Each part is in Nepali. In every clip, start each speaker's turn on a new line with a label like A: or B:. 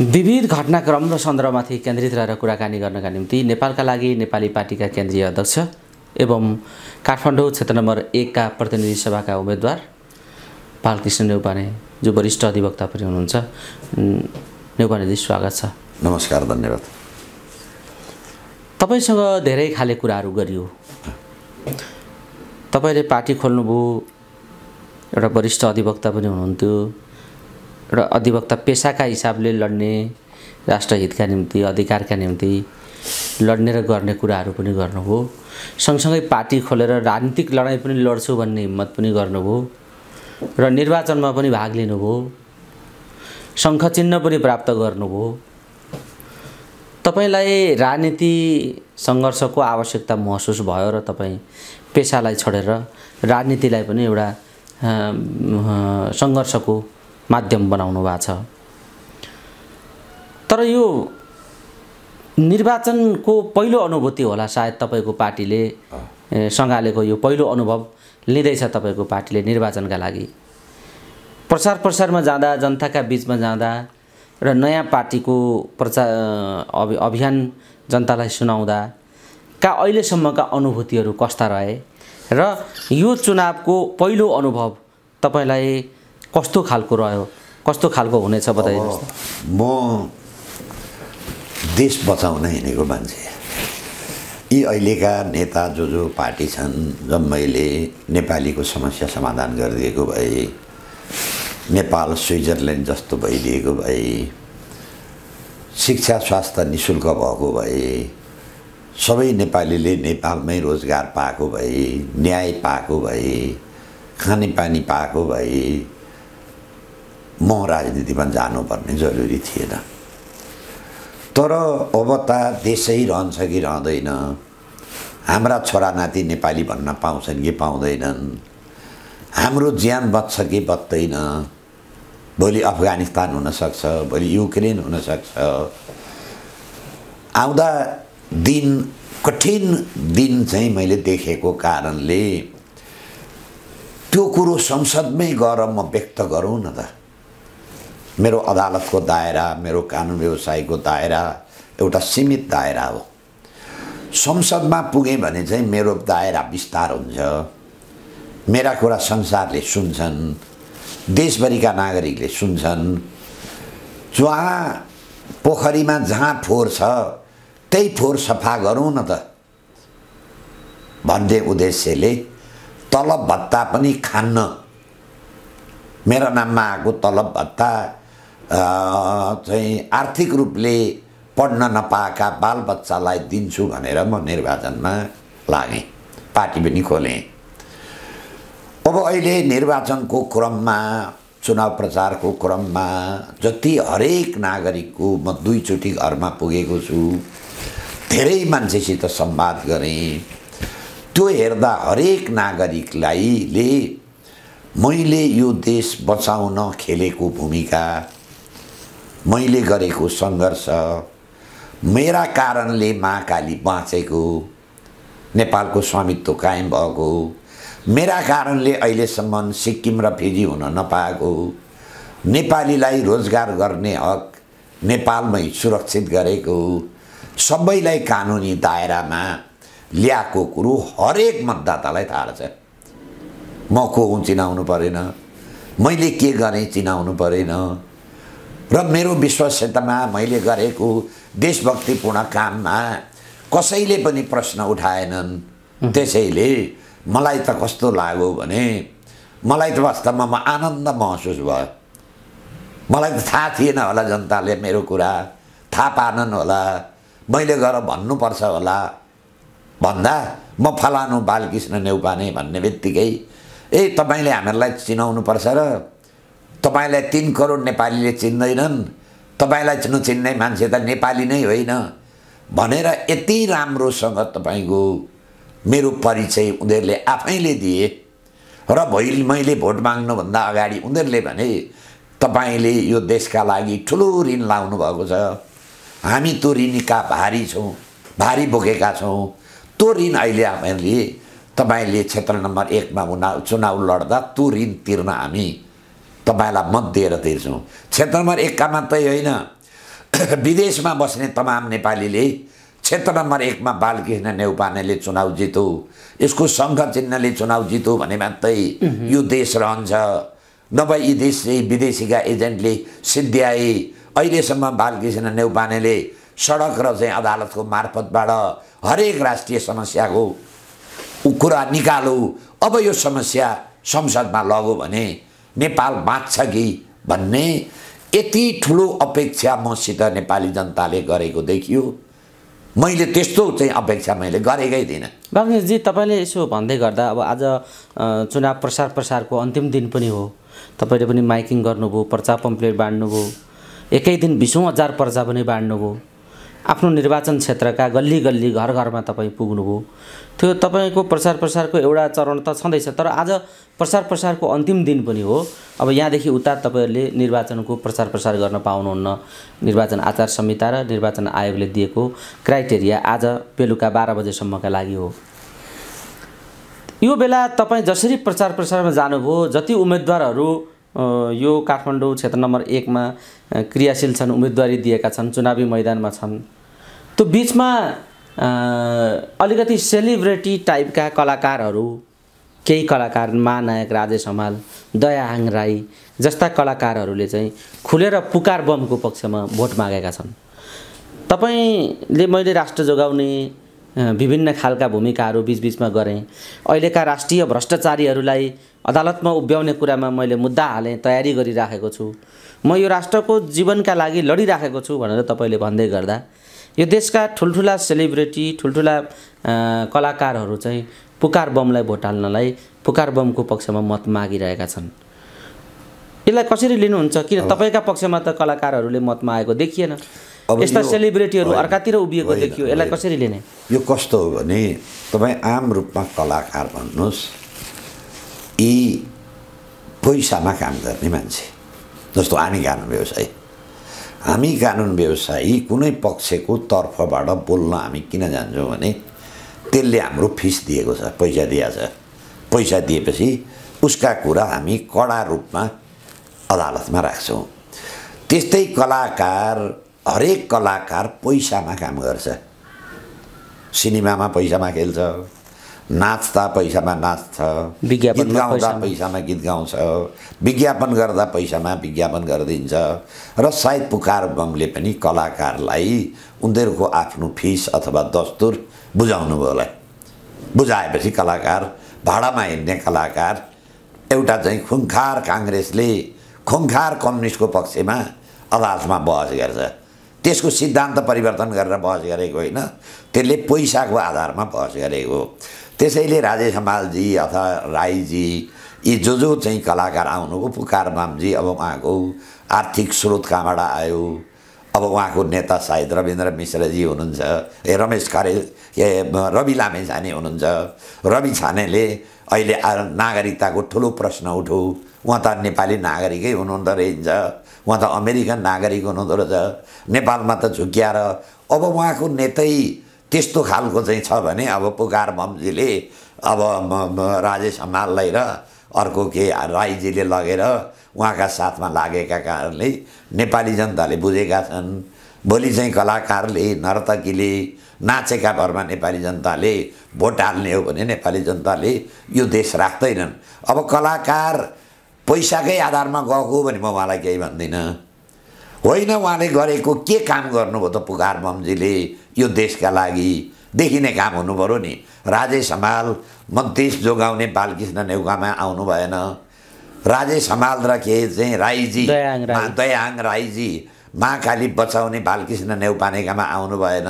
A: विविध घटनाक्रम र सन्दर्भमाथि केन्द्रित रहेर कुराकानी गर्नका निम्ति नेपालका लागि नेपाली पार्टीका केन्द्रीय अध्यक्ष एवं काठमाडौँ क्षेत्र नम्बर एकका प्रतिनिधि सभाका उम्मेद्वार बालकृष्ण नेउपाने जो वरिष्ठ अधिवक्ता पनि हुनुहुन्छ नेउपानेजी स्वागत छ नमस्कार धन्यवाद तपाईँसँग धेरै खाले कुराहरू गरियो तपाईँले पार्टी खोल्नुभयो एउटा वरिष्ठ अधिवक्ता पनि हुनुहुन्थ्यो र अधिवक्ता पेसाका हिसाबले लड्ने राष्ट्रहितका निम्ति अधिकारका निम्ति लड्ने र गर्ने कुराहरू पनि गर्नुभयो सँगसँगै पार्टी खोलेर राजनीतिक लडाइँ पनि लड्छु भन्ने हिम्मत पनि गर्नुभयो र निर्वाचनमा पनि भाग लिनुभयो चिन्ह पनि प्राप्त गर्नुभयो तपाईँलाई राजनीति सङ्घर्षको आवश्यकता महसुस भयो र तपाईँ पेसालाई छोडेर राजनीतिलाई पनि एउटा सङ्घर्षको माध्यम बनाउनु भएको छ तर यो निर्वाचनको पहिलो अनुभूति होला सायद तपाईँको पार्टीले सँगालेको यो पहिलो अनुभव लिँदैछ तपाईँको पार्टीले निर्वाचनका लागि प्रचार प्रसारमा जाँदा जनताका बिचमा जाँदा र नयाँ पार्टीको प्रचार अभि अभियान जनतालाई सुनाउँदा का अहिलेसम्मका अनुभूतिहरू कस्ता रहे र यो चुनावको पहिलो अनुभव तपाईँलाई कस्तो खालको रह्यो कस्तो खालको हुनेछ बताइदिनुहोस्
B: म देश बचाउन हिँडेको मान्छे यी अहिलेका नेता जो जो पार्टी छन् जम्मैले नेपालीको समस्या समाधान गरिदिएको भए नेपाल स्विजरल्यान्ड जस्तो भइदिएको भए शिक्षा स्वास्थ्य नि शुल्क भएको भए सबै नेपालीले नेपालमै रोजगार पाएको भए न्याय पाएको भए खानेपानी पाएको भए म राजनीतिमा जानुपर्ने जरुरी थिएन तर अब त देशै रहन्छ कि रहँदैन हाम्रा छोरानाति नेपाली भन्न पाउँछन् कि पाउँदैनन् हाम्रो ज्यान बच्छ कि बच्दैन भोलि अफगानिस्तान हुनसक्छ भोलि युक्रेन हुनसक्छ आउँदा दिन कठिन दिन चाहिँ मैले देखेको कारणले त्यो कुरो संसदमै गएर म व्यक्त गरौँ न त मेरो अदालतको दायरा मेरो कानुन व्यवसायको दायरा एउटा सीमित दायरा हो संसदमा पुगेँ भने चाहिँ मेरो दायरा विस्तार हुन्छ मेरा कुरा संसारले सुन्छन् देशभरिका नागरिकले सुन्छन् जहाँ पोखरीमा जहाँ फोहोर छ त्यही फोहोर सफा गरौँ न त भन्ने उद्देश्यले तलब भत्ता पनि खान्न मेरो नाममा आएको तलब भत्ता चाहिँ आर्थिक रूपले पढ्न नपाएका बालबच्चालाई दिन्छु भनेर म निर्वाचनमा लागेँ पार्टी पनि खोलेँ अब अहिले निर्वाचनको क्रममा चुनाव प्रचारको क्रममा जति हरेक नागरिकको म दुईचोटि घरमा पुगेको छु धेरै मान्छेसित सम्वाद गरेँ त्यो हेर्दा हरेक नागरिकलाई ले मैले यो देश बचाउन खेलेको भूमिका मैले गरेको सङ्घर्ष मेरा कारणले महाकाली बाँचेको नेपालको स्वामित्व कायम भएको मेरा कारणले अहिलेसम्म सिक्किम र फिजी हुन नपाएको नेपालीलाई रोजगार गर्ने हक नेपालमै सुरक्षित गरेको सबैलाई कानुनी दायरामा ल्याएको कुरो हरेक मतदातालाई थाहा छ म को हुँ चिनाउनु परेन मैले के गरेँ चिनाउनु परेन र मेरो विश्वसनीयतामा मैले गरेको देशभक्तिपूर्ण काममा कसैले पनि प्रश्न उठाएनन् त्यसैले मलाई त कस्तो लाग्यो भने मलाई त वास्तवमा म आनन्द महसुस भयो मलाई त थाहा थिएन होला जनताले मेरो कुरा थाहा पाएनन् होला मैले गएर भन्नुपर्छ होला भन्दा म फलानु बालकृष्ण नेउपाने भन्ने बित्तिकै ए तपाईँले हामीहरूलाई चिनाउनुपर्छ र तपाईँलाई तिन करोड नेपालीले चिन्दैनन् तपाईँलाई चिन्ने मान्छे त नेपाली नै होइन भनेर यति राम्रोसँग तपाईँको मेरो परिचय उनीहरूले आफैले दिए र भै मैले भोट माग्नुभन्दा अगाडि उनीहरूले भने तपाईँले यो देशका लागि ठुलो ऋण लाउनु भएको छ हामी त्यो ऋणका भारी छौँ भारी बोकेका छौँ त्यो ऋण अहिले हामीले तपाईँले क्षेत्र नम्बर एकमा उना चुनाव लड्दा त्यो ऋण तिर्न हामी तपाईँलाई मत दिएर तिर्छौँ क्षेत्र नम्बर एकका मात्रै होइन विदेशमा बस्ने तमाम नेपालीले क्षेत्र नम्बर एकमा बालकृष्ण नेउपानेले चुनाव जितो यसको शङ्ख चिन्हले चुनाव जितो भने मात्रै यो देश रहन्छ नभए यी देशले विदेशीका एजेन्टले सिद्ध्याए अहिलेसम्म बालकृष्ण नेउपानेले सडक र चाहिँ अदालतको मार्फतबाट हरेक राष्ट्रिय समस्याको कुरा निकालौँ अब यो समस्या संसदमा लगो भने नेपाल बाँच्छ कि भन्ने यति ठुलो अपेक्षा मसित नेपाली जनताले गरेको देखियो मैले त्यस्तो चाहिँ अपेक्षा मैले गरेकै थिइनँ
A: बाङ्गेशजी तपाईँले यसो भन्दै गर्दा अब आज चुनाव प्रसार प्रसारको अन्तिम दिन पनि हो तपाईँले पनि माइकिङ गर्नुभयो पर्चा पम्प्लेट बाँड्नुभयो एकै दिन बिसौँ हजार पर्चा पनि बाँड्नुभयो आफ्नो निर्वाचन क्षेत्रका गल्ली गल्ली घर घरमा तपाईँ पुग्नुभयो त्यो तपाईँको प्रचार प्रसारको एउटा चरण त छँदैछ तर आज प्रचार प्रसारको अन्तिम दिन पनि हो अब यहाँदेखि उता तपाईँहरूले निर्वाचनको प्रचार प्रसार गर्न पाउनुहुन्न निर्वाचन आचार संहिता र निर्वाचन आयोगले दिएको क्राइटेरिया आज बेलुका बाह्र बजेसम्मका लागि हो यो बेला तपाईँ जसरी प्रचार प्रसारमा जानुभयो जति उम्मेदवारहरू यो काठमाडौँ क्षेत्र नम्बर एकमा क्रियाशील छन् उम्मेदवारी दिएका छन् चुनावी मैदानमा छन् त्यो बिचमा अलिकति सेलिब्रेटी टाइपका कलाकारहरू केही कलाकार महानायक राजेश हमाल दयाहाङ राई जस्ता कलाकारहरूले चाहिँ खुलेर पुकार बमको पक्षमा भोट मागेका छन् तपाईँले मैले राष्ट्र जोगाउने विभिन्न खालका भूमिकाहरू बिचबिचमा गरेँ अहिलेका राष्ट्रिय भ्रष्टाचारीहरूलाई अदालतमा उभ्याउने कुरामा मैले मुद्दा हालेँ तयारी गरिराखेको छु म यो राष्ट्रको जीवनका लागि लडिराखेको छु भनेर तपाईँले भन्दै गर्दा यो देशका ठुल्ठुला सेलिब्रेटी ठुल्ठुला कलाकारहरू चाहिँ पुकार बमलाई भोट हाल्नलाई पुकार बमको पक्षमा मत मागिरहेका छन् यसलाई कसरी लिनुहुन्छ किन तपाईँका पक्षमा त कलाकारहरूले मत मागेको देखिएन यस्ता सेलिब्रेटीहरू अर्कातिर उभिएको देखियो यसलाई कसरी लिने
B: यो कस्तो हो भने तपाईँ आम रूपमा कलाकार भन्नुहोस् यी पैसामा काम गर्ने मान्छे जस्तो हामी कानुन व्यवसायी हामी कानुन व्यवसायी कुनै पक्षको तर्फबाट बोल्न हामी किन जान्छौँ भने त्यसले हाम्रो फिस दिएको छ पैसा दिएको छ पैसा दिएपछि उसका कुरा हामी कडा रूपमा अदालतमा राख्छौँ त्यस्तै कलाकार हरेक कलाकार पैसामा काम गर्छ सिनेमामा पैसामा खेल्छ नाच्दा पैसामा नाच्छ गीत गाउँदा पैसामा गीत गाउँछ विज्ञापन गर्दा पैसामा विज्ञापन गरिदिन्छ र सायद पुकार बमले पनि कलाकारलाई उनीहरूको आफ्नो फिस अथवा दस्तुर बुझाउनु भयो होला बुझाएपछि कलाकार भाडामा हिँड्ने कलाकार एउटा चाहिँ खुङखार काङ्ग्रेसले खुङखार कम्युनिस्टको पक्षमा अदालतमा बहस गर्छ त्यसको सिद्धान्त परिवर्तन गरेर बहस गरेको होइन त्यसले पैसाको आधारमा बहस गरेको त्यसैले राजेश हमालजी अथवा राईजी यी जो जो चाहिँ कलाकार आउनुभयो पुकार मामजी अब उहाँको आर्थिक स्रोत कहाँबाट आयो अब उहाँको नेता सायद रविन्द्र मिश्रजी हुनुहुन्छ ए रमेश खरे ए रवि लामे छाने हुनुहुन्छ रवि छानेले अहिले नागरिकताको ठुलो प्रश्न उठो उहाँ त नेपाली नागरिकै हुनुहुँदो रहेछ उहाँ त अमेरिकन नागरिक हुनुहुँदो रहेछ नेपालमा त झुक्क्याएर अब उहाँको नेतै त्यस्तो खालको चाहिँ छ भने अब पुकार मम्जीले अब राजेश हमाललाई र अर्को के राईजीले लगेर उहाँका साथमा लागेका कारणले नेपाली जनताले बुझेका छन् भोलि चाहिँ कलाकारले नर्तकीले नाचेका भरमा नेपाली जनताले भोट हाल्ने हो भने नेपाली जनताले यो देश राख्दैनन् अब कलाकार पैसाकै आधारमा गएको भने म उहाँलाई केही भन्दिनँ होइन उहाँले गरेको के काम गर्नुभयो त पुकार बमजीले यो देशका लागि देखिने काम हुनु पऱ्यो नि राजेश हमाल मधेस जोगाउने बालकृष्ण नेउकामा आउनु भएन राजेश हमाल र के चाहिँ राईजी दयाङ राईजी महाकाली बचाउने बालकृष्ण नेउपानेकामा आउनु भएन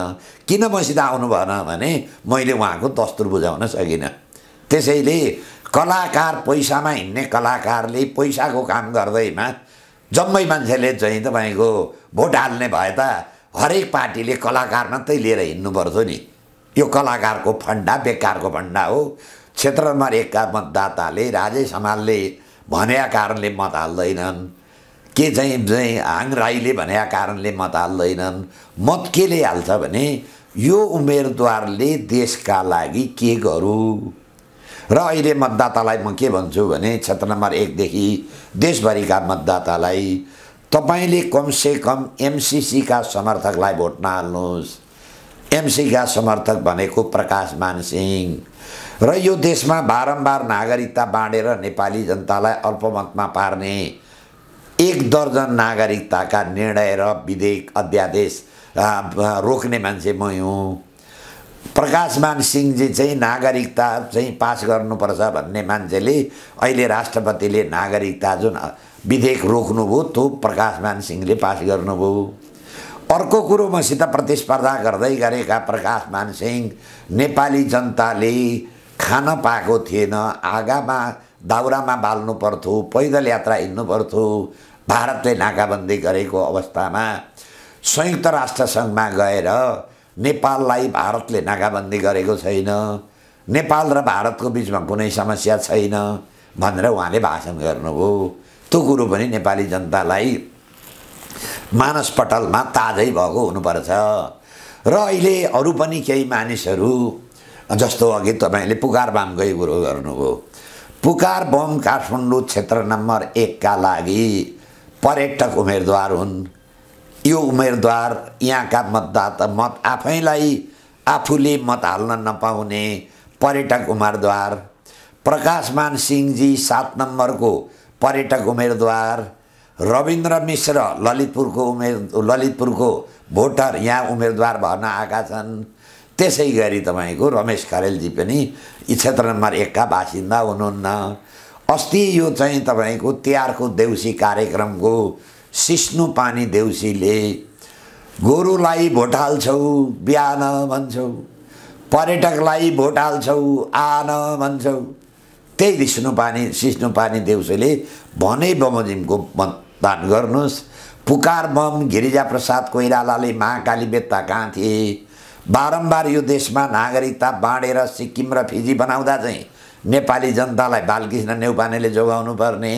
B: किन मसित आउनु भएन भने मैले उहाँको दस्तुर बुझाउन सकिनँ त्यसैले कलाकार पैसामा हिँड्ने कलाकारले पैसाको काम गर्दैमा जम्मै मान्छेले चाहिँ तपाईँको भोट हाल्ने भए त हरेक पार्टीले कलाकार मात्रै लिएर हिँड्नु पर्थ्यो नि यो कलाकारको फन्डा बेकारको फन्डा हो क्षेत्र नम्बर एकका मतदाताले राजेश हमालले भनेका कारणले मत हाल्दैनन् के चाहिँ चाहिँ हाङ राईले भनेका कारणले मत हाल्दैनन् मत केले हाल्छ भने यो उम्मेदवारले देशका लागि के गरौँ र अहिले मतदातालाई म के भन्छु भने क्षेत्र नम्बर एकदेखि देशभरिका मतदातालाई तपाईँले कमसे कम एमसिसीका समर्थकलाई भोट नहाल्नुहोस् एमसीका समर्थक भनेको प्रकाश मानसिंह र यो देशमा बारम्बार नागरिकता बाँडेर नेपाली जनतालाई अल्पमतमा पार्ने एक दर्जन नागरिकताका निर्णय र विधेयक अध्यादेश रोक्ने मान्छे म हुँ प्रकाशमान सिंहजी चाहिँ नागरिकता चाहिँ पास गर्नुपर्छ भन्ने मान्छेले अहिले राष्ट्रपतिले नागरिकता जुन विधेयक रोक्नुभयो त्यो प्रकाशमान सिंहले पास गर्नुभयो अर्को कुरो मसित प्रतिस्पर्धा गर्दै गरेका प्रकाशमान सिंह नेपाली जनताले खान पाएको थिएन आगामा दाउरामा बाल्नु पर्थ्यो पैदल यात्रा हिँड्नु पर्थ्यो भारतले नाकाबन्दी गरेको अवस्थामा संयुक्त राष्ट्रसङ्घमा गएर नेपाललाई भारतले नाकाबन्दी गरेको छैन नेपाल र भारतको बिचमा कुनै समस्या छैन भनेर उहाँले भाषण गर्नुभयो त्यो कुरो पनि नेपाली जनतालाई मानसपटलमा ताजै भएको हुनुपर्छ र अहिले अरू पनि केही मानिसहरू जस्तो अघि तपाईँले पुकार बामकै कुरो गर्नुभयो पुकार बम काठमाडौँ क्षेत्र नम्बर एकका लागि पर्यटक उम्मेदवार हुन् यो उम्मेदवार यहाँका मतदाता मत आफैलाई आफूले मत हाल्न नपाउने पर्यटक उम्मेदवार प्रकाशमान सिंहजी सात नम्बरको पर्यटक उम्मेदवार रविन्द्र मिश्र ललितपुरको उमेर ललितपुरको भोटर यहाँ उम्मेदवार भर्न आएका छन् त्यसै गरी तपाईँको रमेश खरेलजी पनि क्षेत्र नम्बर एकका बासिन्दा हुनुहुन्न अस्ति यो चाहिँ तपाईँको तिहारको देउसी कार्यक्रमको सिस्नु पानी देउसीले गोरुलाई भोट हाल्छौ बिहान भन्छौ पर्यटकलाई भोट हाल्छौ आन भन्छौ त्यही सिस्नु पानी सिस्नु पानी देउसीले भने बमोजिमको मतदान गर्नुहोस् पुकार बम गिरिजा प्रसाद कोइरालाले महाकाली बेत्ता कहाँ थिए बारम्बार यो देशमा नागरिकता बाँडेर सिक्किम र फिजी बनाउँदा चाहिँ नेपाली जनतालाई बालकृष्ण नेउपानेले जोगाउनु पर्ने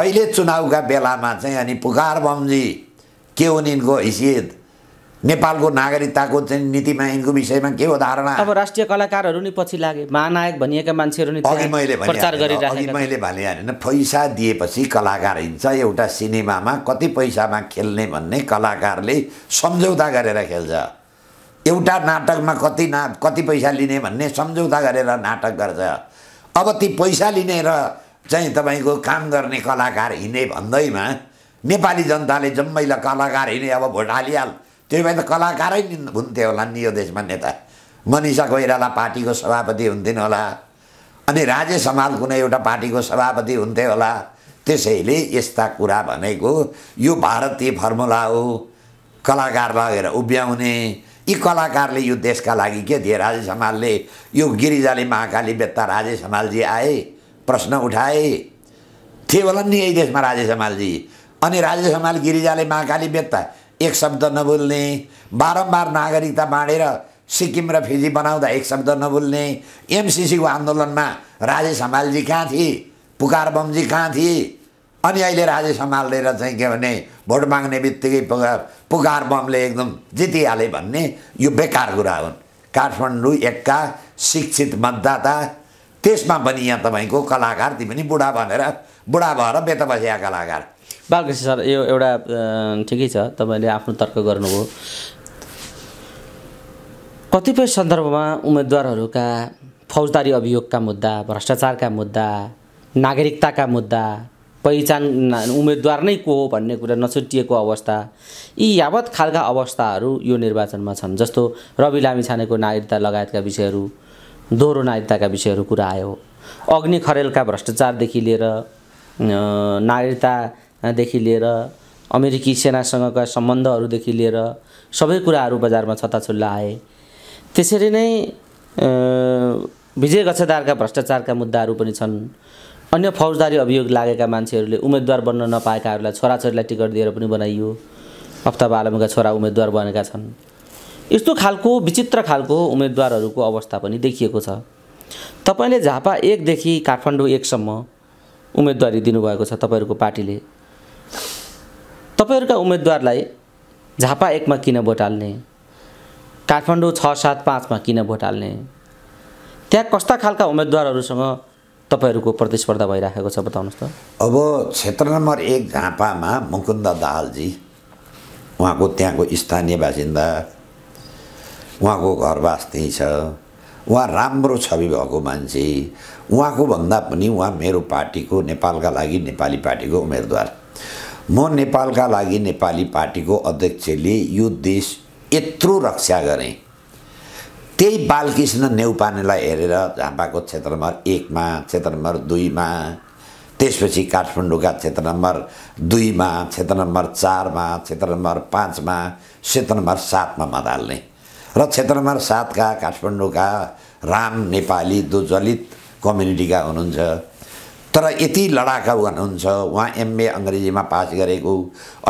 B: अहिले चुनावका बेलामा चाहिँ अनि पुकार बमजी के हुन् यिनको हैसियत नेपालको नागरिकताको चाहिँ नीतिमा यिनको विषयमा के हो धारणा
A: अब राष्ट्रिय कलाकारहरू नि पछि लागे महानायक भनिएका मान्छेहरू अघि मैले अघि मैले
B: पैसा दिएपछि कलाकार हिँड्छ एउटा सिनेमामा कति पैसामा खेल्ने भन्ने कलाकारले सम्झौता गरेर खेल्छ एउटा नाटकमा कति ना कति पैसा लिने भन्ने सम्झौता गरेर नाटक गर्छ अब ती पैसा लिने र चाहिँ तपाईँको काम गर्ने कलाकार हिँड्ने भन्दैमा नेपाली जनताले जम्मैलाई कलाकार हिँड्ने अब भोट हालिहाल त्यही भए त कलाकारै हुन्थ्यो होला नि यो देशमा नेता मनिषा कोइराला पार्टीको सभापति हुन्थेन होला अनि राजेश हमाल कुनै एउटा पार्टीको सभापति हुन्थ्यो होला त्यसैले यस्ता कुरा भनेको यो भारतीय फर्मुला हो कलाकार लगेर उभ्याउने यी कलाकारले यो देशका लागि के थिए राजेश हमालले यो गिरिजाले महाकाली बेत्ता राजेश हमालजी आए प्रश्न उठाए थिए होला नि यही देशमा राजेश हमालजी अनि राजेश हमाल गिरिजाले महाकाली व्यक्त एक शब्द नबोल्ने बारम्बार नागरिकता बाँडेर सिक्किम र फिजी बनाउँदा एक शब्द नबोल्ने एमसिसीको आन्दोलनमा राजेश हमालजी कहाँ थिए पुकार बमजी कहाँ थिए अनि अहिले राजेश हमालेर चाहिँ के भने भोट माग्ने बित्तिकै पुकार पुकार बमले एकदम जितिहाले भन्ने यो बेकार कुरा हुन् काठमाडौँ एकका शिक्षित मतदाता त्यसमा पनि यहाँ तपाईँको कलाकार तिमी पनि बुढा भनेर बुढा भएर बेत बसिया कलाकार
A: बालकृष्ण सर यो एउटा ठिकै छ तपाईँले आफ्नो तर्क गर्नुभयो कतिपय सन्दर्भमा उम्मेदवारहरूका फौजदारी अभियोगका मुद्दा भ्रष्टाचारका मुद्दा नागरिकताका मुद्दा पहिचान उम्मेदवार नै को हो भन्ने कुरा नछुटिएको अवस्था यी यावत खालका अवस्थाहरू यो निर्वाचनमा छन् जस्तो रवि लामिछानेको नागरिकता लगायतका विषयहरू दोहोरो नागरिकताका विषयहरू कुरा आयो अग्नि खरेलका भ्रष्टाचारदेखि लिएर नागरिकतादेखि लिएर अमेरिकी सेनासँगका सम्बन्धहरूदेखि लिएर सबै कुराहरू बजारमा छताछुल्ला आए त्यसरी नै विजय गच्छदारका भ्रष्टाचारका मुद्दाहरू पनि छन् अन्य फौजदारी अभियोग लागेका मान्छेहरूले उम्मेद्वार बन्न नपाएकाहरूलाई छोराछोरीलाई टिकट दिएर पनि बनाइयो अफ्ताब आलमका छोरा उम्मेद्वार बनेका छन् यस्तो खालको विचित्र खालको उम्मेदवारहरूको अवस्था पनि देखिएको छ तपाईँले झापा एकदेखि काठमाडौँ एकसम्म उम्मेदवारी दिनुभएको छ तपाईँहरूको पार्टीले तपाईँहरूका उम्मेदवारलाई झापा एकमा किन भोट हाल्ने काठमाडौँ छ सात पाँचमा किन भोट हाल्ने त्यहाँ कस्ता खालका उम्मेदवारहरूसँग तपाईँहरूको प्रतिस्पर्धा भइराखेको छ बताउनुहोस् त अब
B: क्षेत्र नम्बर एक झापामा मुकुन्द दाहालजी उहाँको त्यहाँको स्थानीय बासिन्दा उहाँको घरवास त्यहीँ छ उहाँ राम्रो छवि भएको मान्छे उहाँको भन्दा पनि उहाँ मेरो पार्टीको नेपालका लागि नेपाली पार्टीको उम्मेदवार म नेपालका लागि नेपाली पार्टीको अध्यक्षले यो देश यत्रो रक्षा गरेँ त्यही बालकृष्ण नेउपानेलाई हेरेर झापाको क्षेत्र नम्बर एकमा क्षेत्र नम्बर दुईमा त्यसपछि काठमाडौँका क्षेत्र नम्बर दुईमा क्षेत्र नम्बर चारमा क्षेत्र नम्बर पाँचमा क्षेत्र नम्बर सातमा मत हाल्ने र क्षेत्र नम्बर सातका काठमाडौँका राम नेपाली दुजलित कम्युनिटीका हुनुहुन्छ तर यति लडाका हुनुहुन्छ उहाँ एमए अङ्ग्रेजीमा पास गरेको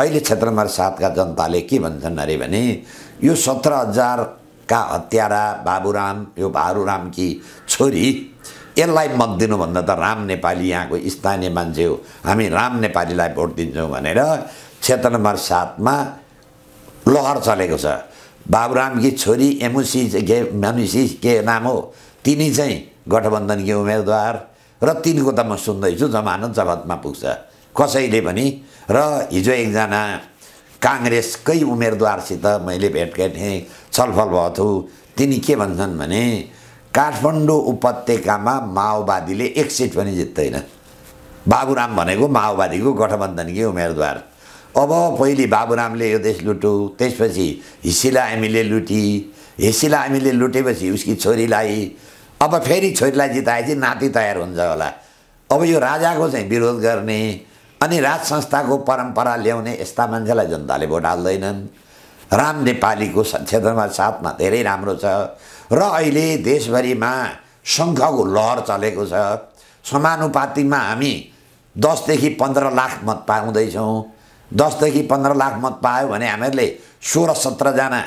B: अहिले क्षेत्र नम्बर सातका जनताले के भन्छन् अरे भने यो सत्र हजारका हत्यारा बाबुराम यो बाबुराम कि छोरी यसलाई मत दिनुभन्दा त राम नेपाली यहाँको स्थानीय मान्छे हो हामी राम नेपालीलाई भोट दिन्छौँ भनेर क्षेत्र नम्बर सातमा लहर चलेको छ बाबुरामकी छोरी एमुसी के मनुषी के नाम हो तिनी चाहिँ गठबन्धनकी उम्मेदवार र तिनको त म सुन्दैछु जमानत जफतमा पुग्छ कसैले पनि र हिजो एकजना काङ्ग्रेसकै उम्मेदवारसित मैले भेटघाटेँ छलफल भएको थियो तिनी के भन्छन् भने काठमाडौँ उपत्यकामा माओवादीले एक सिट पनि जित्दैन बाबुराम भनेको माओवादीको गठबन्धनकी उम्मेदवार अब पहिले बाबुरामले यो देश लुट्यो त्यसपछि हिसीलाई हामीले लुटी हिसिला हामीले लुटेपछि उसकी छोरीलाई अब फेरि छोरीलाई जिताएपछि नाति तयार हुन्छ होला अब यो राजाको चाहिँ विरोध गर्ने अनि राज संस्थाको परम्परा ल्याउने यस्ता मान्छेलाई जनताले भोट हाल्दैनन् राम नेपालीको क्षेत्रमा साथमा धेरै राम्रो छ र अहिले देशभरिमा शङ्खको लहर चलेको छ समानुपातिमा हामी दसदेखि पन्ध्र लाख मत पाउँदैछौँ दसदेखि पन्ध्र लाख मत पायो भने हामीहरूले सोह्र सत्रजना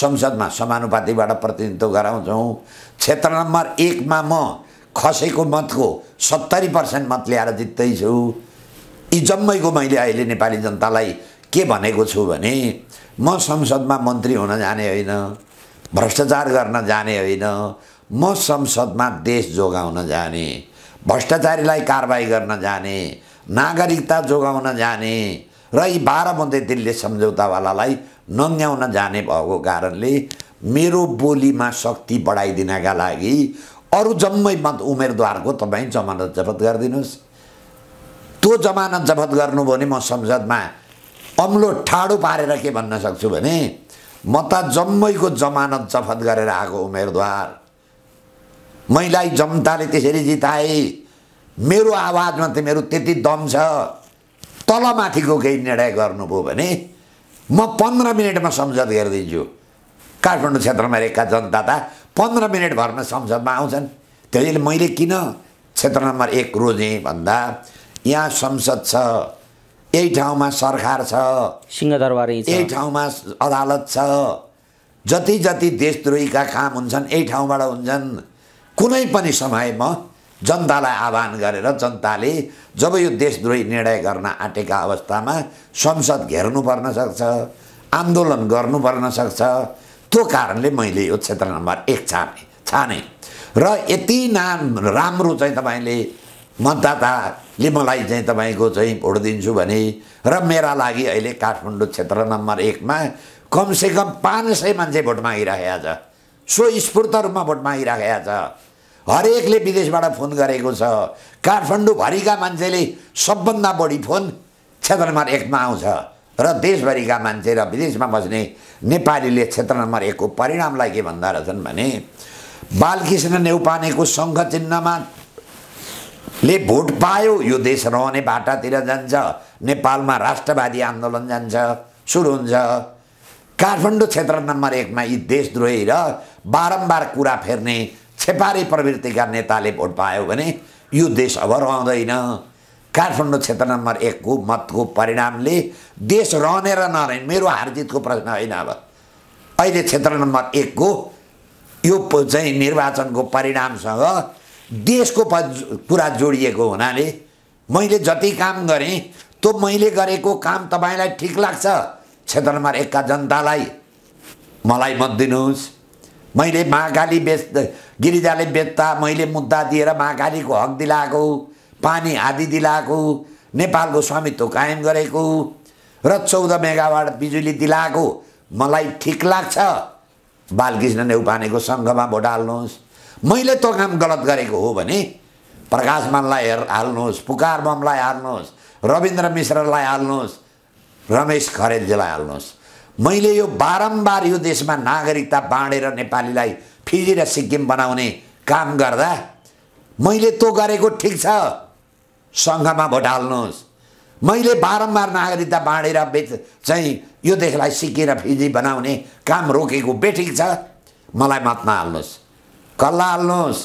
B: संसदमा समानुपातिबाट प्रतिनिधित्व गराउँछौँ क्षेत्र नम्बर एकमा म खसेको मतको सत्तरी पर्सेन्ट मत ल्याएर जित्दैछु यी जम्मैको मैले अहिले नेपाली जनतालाई के भनेको छु भने म संसदमा मन्त्री हुन जाने होइन भ्रष्टाचार गर्न जाने होइन म संसदमा देश जोगाउन जाने भ्रष्टाचारीलाई कारवाही गर्न जाने नागरिकता जोगाउन जाने र यी बाह्र बन्दे दिल्ली सम्झौतावालालाई नङ्ग्याउन जाने भएको कारणले मेरो बोलीमा शक्ति बढाइदिनका लागि अरू जम्मै मत उम्मेदवारको तपाईँ जमानत जफत गरिदिनुहोस् त्यो जमानत जफत गर्नुभयो भने म संसदमा अम्लो ठाडो पारेर के भन्न सक्छु भने म त जम्मैको जमानत जफत गरेर आएको उम्मेदवार मैलाई जनताले त्यसरी जिताए मेरो आवाजमा त मेरो त्यति दम छ तलमाथिको केही निर्णय गर्नुभयो भने म पन्ध्र मिनटमा संसद हेरिदिन्छु काठमाडौँ क्षेत्रमा रहेका जनता त पन्ध्र मिनट भर्न संसदमा आउँछन् त्यसैले मैले किन क्षेत्र नम्बर एक रोजे भन्दा यहाँ संसद छ यही ठाउँमा सरकार छ सिंहदरबार यही ठाउँमा अदालत छ जति जति देशद्रोहीका काम हुन्छन् यही ठाउँबाट हुन्छन् कुनै पनि समयमा जनतालाई आह्वान गरेर जनताले जब यो देशद्रोही निर्णय गर्न आँटेका अवस्थामा संसद घेर्नु पर्न सक्छ आन्दोलन गर्नु पर्न सक्छ त्यो कारणले मैले यो क्षेत्र नम्बर एक छाने छाने र यति नाम राम्रो चाहिँ तपाईँले मतदाताले मलाई चाहिँ तपाईँको चाहिँ भोट दिन्छु भने र मेरा लागि अहिले काठमाडौँ क्षेत्र नम्बर एकमा कमसेकम पाँच सय मान्छे भोट मागिराखेको छ सो स्फूर्त रूपमा भोट मागिराखेका छ हरेकले विदेशबाट फोन गरेको छ काठमाडौँभरिका मान्छेले सबभन्दा बढी फोन क्षेत्र नम्बर एकमा आउँछ र देशभरिका मान्छे र विदेशमा बस्ने नेपालीले क्षेत्र नम्बर एकको परिणामलाई के भन्दा रहेछन् भने बालकृष्ण नेउपानेको शङ्ख चिन्हमा ले भोट पायो यो देश रहने बाटातिर जान्छ नेपालमा राष्ट्रवादी आन्दोलन जान्छ सुरु हुन्छ काठमाडौँ क्षेत्र नम्बर एकमा यी देशद्रोही र बारम्बार कुरा फेर्ने छेपारी प्रवृत्तिका नेताले भोट पायो भने यो देश अब रहँदैन काठमाडौँ क्षेत्र नम्बर एकको मतको परिणामले देश रहने र नरहने मेरो हारजितको प्रश्न होइन अब अहिले क्षेत्र नम्बर एकको यो चाहिँ निर्वाचनको परिणामसँग देशको प कुरा जोडिएको हुनाले मैले जति काम गरेँ त्यो मैले गरेको काम तपाईँलाई ठिक लाग्छ क्षेत्र नम्बर एकका जनतालाई मलाई मत दिनुहोस् मैले महाकाली बेच्दा गिरिजाले बेच्दा मैले मुद्दा दिएर महाकालीको हक दिलाएको पानी आदि दिलाएको नेपालको स्वामित्व कायम गरेको र चौध मेगावाट बिजुली दिलाएको मलाई ठिक लाग्छ बालकृष्ण नेउपानेको सङ्घमा भोट हाल्नुहोस् मैले त्यो काम गलत गरेको हो भने प्रकाश मानलाई हेर हाल्नुहोस् पुकार बमलाई हाल्नुहोस् रविन्द्र मिश्रलाई हाल्नुहोस् रमेश खरेलजीलाई हाल्नुहोस् मैले यो बारम्बार यो देशमा नागरिकता बाँडेर नेपालीलाई फिजी र सिक्किम बनाउने काम गर्दा मैले तो गरेको ठिक छ सङ्घमा भोट हाल्नुहोस् मैले बारम्बार नागरिकता बाँडेर बेच चाहिँ यो देशलाई सिकेर फिजी बनाउने काम रोकेको बेठिक छ मलाई मत नहाल्नुहोस् कल्ला हाल्नुहोस्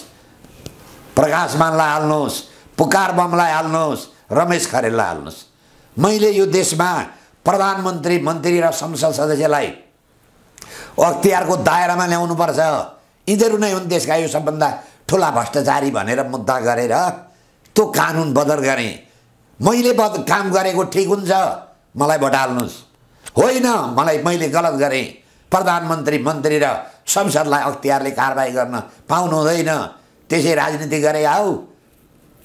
B: प्रकाशमानलाई हाल्नुहोस् पुकार बमलाई हाल्नुहोस् रमेश खरेललाई हाल्नुहोस् मैले यो देशमा प्रधानमन्त्री मन्त्री र संसद सदस्यलाई अख्तियारको दायरामा ल्याउनुपर्छ यिनीहरू नै हुन् देशका यो सबभन्दा ठुला भ्रष्टाचारी भनेर मुद्दा गरेर त्यो कानुन बदल गरेँ मैले बद काम गरेको ठिक हुन्छ मलाई भटाल्नुहोस् होइन मलाई मैले गलत गरेँ प्रधानमन्त्री मन्त्री र संसदलाई अख्तियारले कारवाही गर्न पाउनु हुँदैन त्यसै राजनीति गरे आऊ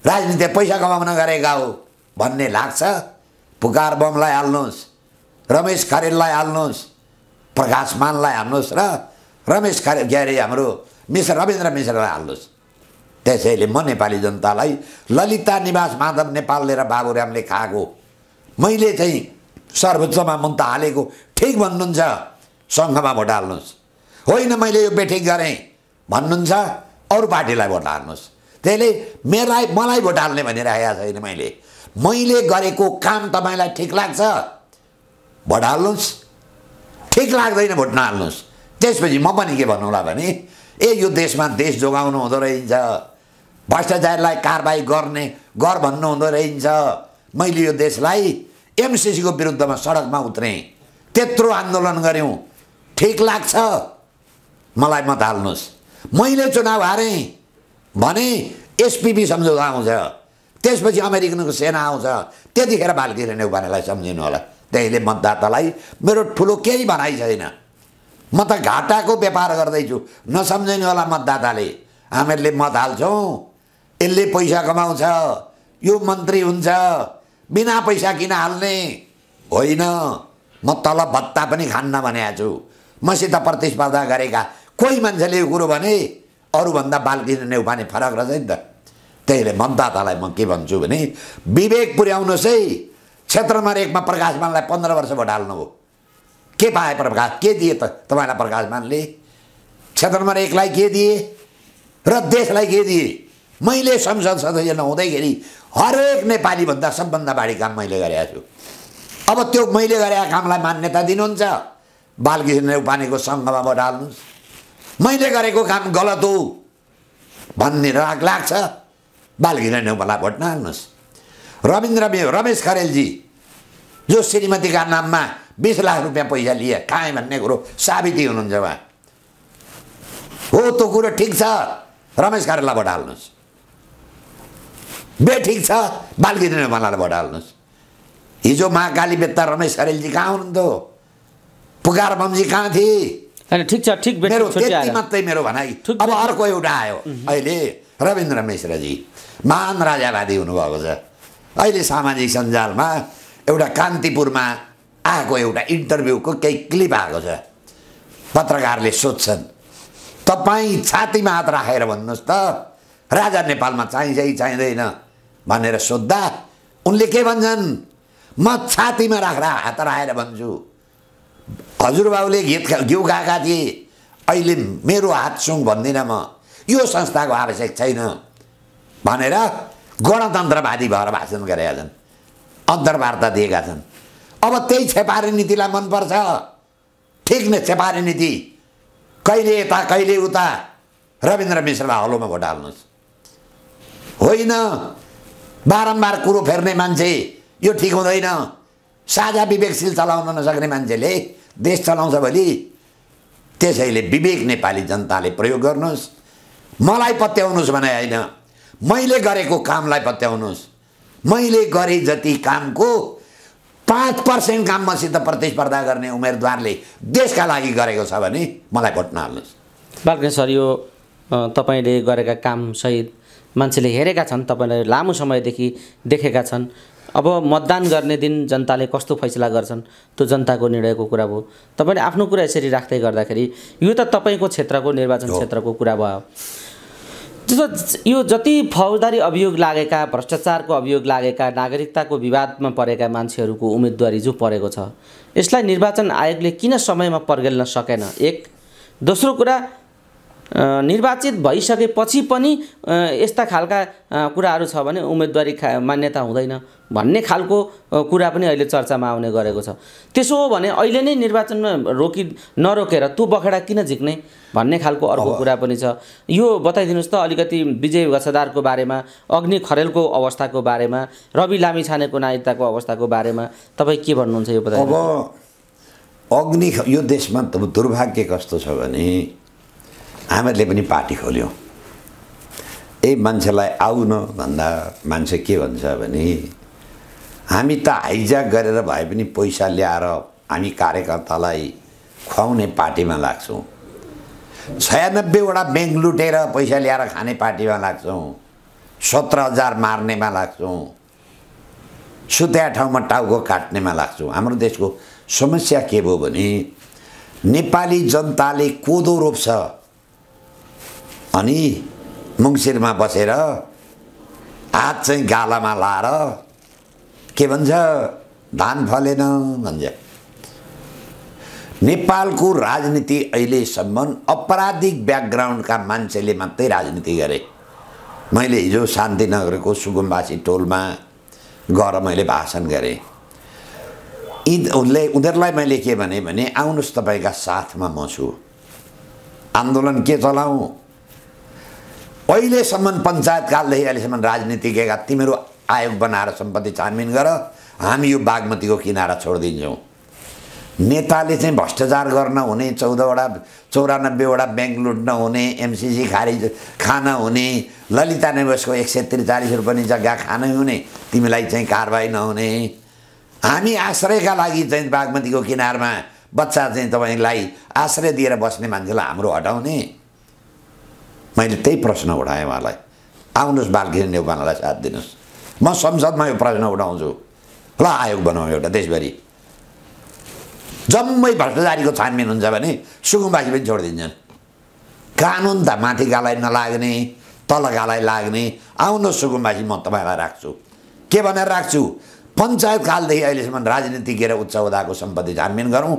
B: राजनीति पैसा कमाउन गरेका हो भन्ने लाग्छ पुकार बमलाई हाल्नुहोस् रमेश खरेललाई हाल्नुहोस् प्रकाश मानलाई हाल्नुहोस् र रमेश खरेल के अरे हाम्रो मिश्र रविन्द्र मिश्रलाई हाल्नुहोस् त्यसैले म नेपाली जनतालाई ललिता निवास माधव नेपालले र बाबुरामले खाएको मैले चाहिँ सर्वोच्चमा त हालेको ठिक भन्नुहुन्छ सङ्घमा भोट हाल्नुहोस् होइन मैले यो बेठिक गरेँ भन्नुहुन्छ अरू पार्टीलाई भोट हाल्नुहोस् त्यसले मेलाई मलाई भोट हाल्ने भनिरहेको छैन मैले मैले गरेको काम तपाईँलाई ठिक लाग्छ भोट हाल्नुहोस् ठिक लाग्दैन भोट नहाल्नुहोस् त्यसपछि म पनि के भन्नुहोला भने ए यो देशमा देश जोगाउनु हुँदो रहेछ भ्रष्टाचारलाई कारवाही गर्ने गर भन्नु हुँदो रहेछ मैले यो देशलाई एमसिसीको विरुद्धमा सडकमा उत्रेँ त्यत्रो आन्दोलन गऱ्यौँ ठिक लाग्छ मलाई मत हाल्नुहोस् मैले चुनाव हारेँ भने एसपिपी सम्झौता आउँछ त्यसपछि अमेरिकनको सेना आउँछ त्यतिखेर नेउ भनेलाई सम्झिनु होला त्यहीले मतदातालाई मेरो ठुलो केही भनाइ छैन म त घाटाको व्यापार गर्दैछु नसम्झिनु होला मतदाताले हामीहरूले मत हाल्छौँ यसले पैसा कमाउँछ यो मन्त्री हुन्छ बिना पैसा किन हाल्ने होइन म तल भत्ता पनि खान्न भनेको छु मसित प्रतिस्पर्धा गरेका कोही मान्छेले यो कुरो भने अरूभन्दा बालकृष्ण भने फरक रहेछ नि त त्यहीले मतदातालाई म के भन्छु भने विवेक पुर्याउनुहोस् है क्षेत्र नम्बर एकमा प्रकाशमानलाई पन्ध्र वर्ष भोट हाल्नु हो के पाए प्रकाश के दिए त तपाईँलाई प्रकाशमानले क्षेत्र नम्बर एकलाई के दिए र देशलाई के दिए मैले संसद सदस्य नहुँदैखेरि हरेक नेपालीभन्दा सबभन्दा बढी काम मैले गरेका छु अब त्यो मैले गरेका कामलाई मान्यता दिनुहुन्छ बालकृष्ण उपानेको सङ्घमा भोट हाल्नुहोस् मैले गरेको काम गलत हो भन्ने राग लाग्छ बालघिला नेउपालाई भोट नहाल्नुहोस् रविन्द्र रमेश खरेलजी जो श्रीमतीका नाममा बिस लाख रुपियाँ पैसा लिए खाएँ भन्ने कुरो साबिती हुनुहुन्छ उहाँ हो त्यो कुरो ठिक छ रमेश खरेललाई भोट हाल्नुहोस् बे ठिक छ बालगिरी नेउपालाई भोट हाल्नुहोस् हिजो महाकाली बेत्ता रमेश खरेलजी कहाँ हुनुहुन्थ्यो पुकार बमजी कहाँ थिए ठिक छ ठिक मेरो मात्रै मेरो भनाइ अब अर्को एउटा आयो अहिले रविन्द्र मिश्रजी महान राजावादी हुनुभएको छ अहिले सामाजिक सञ्जालमा एउटा कान्तिपुरमा आएको एउटा इन्टरभ्यूको केही क्लिप आएको छ पत्रकारले सोध्छन् तपाईँ छातीमा हात राखेर भन्नुहोस् त राजा नेपालमा चाहिन्छ कि चाहिँदैन भनेर सोद्धा उनले के भन्छन् म छातीमा राखेर हात राखेर भन्छु हजुरबाबुले गीत घिउ गाएका थिए अहिले मेरो हात सुङ भन्दिनँ म यो संस्थाको आवश्यक छैन भनेर गणतन्त्रवादी भएर भाषण गरेका छन् अन्तर्वार्ता दिएका छन् अब त्यही छेपारे नीतिलाई मनपर्छ ठिक नै छेपारे नीति कहिले यता कहिले उता रविन्द्र मिश्रलाई हलोमा भोट हाल्नुहोस् होइन बारम्बार कुरो फेर्ने मान्छे यो ठिक हुँदैन साझा विवेकशील चलाउन नसक्ने मान्छेले देश चलाउँछ भोलि त्यसैले विवेक नेपाली जनताले प्रयोग गर्नुहोस् मलाई पत्याउनुहोस् भने होइन मैले गरेको कामलाई पत्याउनुहोस् मैले गरेँ जति कामको पाँच पर्सेन्ट काम मसित प्रतिस्पर्धा गर्ने उम्मेदवारले देशका लागि गरेको छ भने मलाई भोट नहाल्नुहोस्
A: बालकृष्ण सर यो तपाईँले गरेका काम सहित मान्छेले हेरेका छन् तपाईँलाई लामो समयदेखि देखेका छन् अब मतदान गर्ने दिन जनताले कस्तो फैसला गर्छन् त्यो जनताको निर्णयको कुरा भयो तपाईँले आफ्नो कुरा यसरी राख्दै गर्दाखेरि यो त तपाईँको क्षेत्रको निर्वाचन क्षेत्रको कुरा भयो त्यसो यो जति फौजदारी अभियोग लागेका भ्रष्टाचारको अभियोग लागेका नागरिकताको विवादमा परेका मान्छेहरूको उम्मेदवारी जो परेको छ यसलाई निर्वाचन आयोगले किन समयमा पर्गेल्न सकेन एक दोस्रो कुरा निर्वाचित भइसकेपछि पनि यस्ता खालका कुराहरू छ भने उम्मेदवारी खा मान्यता हुँदैन भन्ने खालको कुरा पनि अहिले चर्चामा आउने गरेको छ त्यसो हो भने अहिले नै निर्वाचनमा रोकि नरोकेर तँ बखेडा किन झिक्ने भन्ने खालको अर्को कुरा पनि छ यो बताइदिनुहोस् त अलिकति विजय गछदारको बारेमा अग्नि खरेलको अवस्थाको बारेमा रवि लामिछानेको नायिकताको अवस्थाको बारेमा तपाईँ के भन्नुहुन्छ यो बताइ अब
B: अग्नि यो देशमा दुर्भाग्य कस्तो छ भने हामीहरूले पनि पार्टी खोल्यौँ ए मान्छेलाई आउन भन्दा मान्छे के भन्छ भने हामी त हाइज्याक गरेर भए पनि पैसा ल्याएर हामी कार्यकर्तालाई खुवाउने पार्टीमा लाग्छौँ छयानब्बेवटा ब्याङ्क लुटेर पैसा ल्याएर खाने पार्टीमा लाग्छौँ सत्र हजार मार्नेमा लाग्छौँ सुत्या ठाउँमा टाउको काट्नेमा लाग्छौँ हाम्रो देशको समस्या के भयो भने नेपाली जनताले कोदो रोप्छ अनि मुङ्सिरमा बसेर हात चाहिँ गालामा लाएर के भन्छ धान फलेन भन्छ नेपालको राजनीति अहिलेसम्म अपराधिक ब्याकग्राउन्डका मान्छेले मात्रै राजनीति गरे मैले हिजो शान्तिनगरको सुगुम्बासी टोलमा गएर मैले भाषण गरेँ यी उनले उनीहरूलाई मैले के भने आउनुहोस् तपाईँका साथमा म छु आन्दोलन के चलाउँ अहिलेसम्म पञ्चायतकालदेखि अहिलेसम्म राजनीतिज्ञका तिमीहरू आयोग बनाएर सम्पत्ति छानबिन गर हामी यो बागमतीको किनारा छोडिदिन्छौँ नेताले चाहिँ भ्रष्टाचार गर्न हुने चौधवटा चौरानब्बेवटा ब्याङ्क लुट्न हुने एमसिसी खारिज खान हुने ललिता निवासको एक सय त्रिचालिस रुपियाँ जग्गा खानै हुने तिमीलाई चाहिँ कारवाही नहुने हामी आश्रयका लागि चाहिँ बागमतीको किनारमा बच्चा चाहिँ तपाईँलाई आश्रय दिएर बस्ने मान्छेलाई हाम्रो हटाउने मैले त्यही प्रश्न उठाएँ उहाँलाई आउनुहोस् बालकृष्ण नेपाललाई साथ दिनुहोस् म संसदमा यो प्रश्न उठाउँछु ल आयोग बनाउँ एउटा देशभरि जम्मै भ्रष्टाचारीको छानबिन हुन्छ भने सुकुम्बासी पनि छोडिदिन्छन् कानुन त माथि गालाई नलाग्ने तल गालाई लाग्ने आउनुहोस् सुकुम्बासी म तपाईँलाई राख्छु के भनेर राख्छु पञ्चायतकालदेखि अहिलेसम्म राजनीति र उच्च उदाको सम्पत्ति छानबिन गरौँ